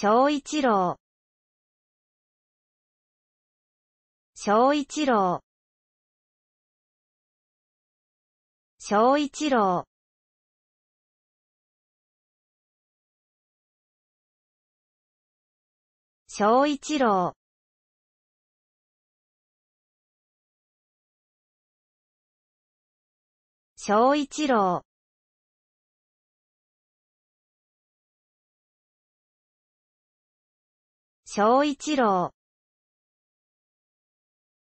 小一郎小一郎小一郎小一郎小一郎小一郎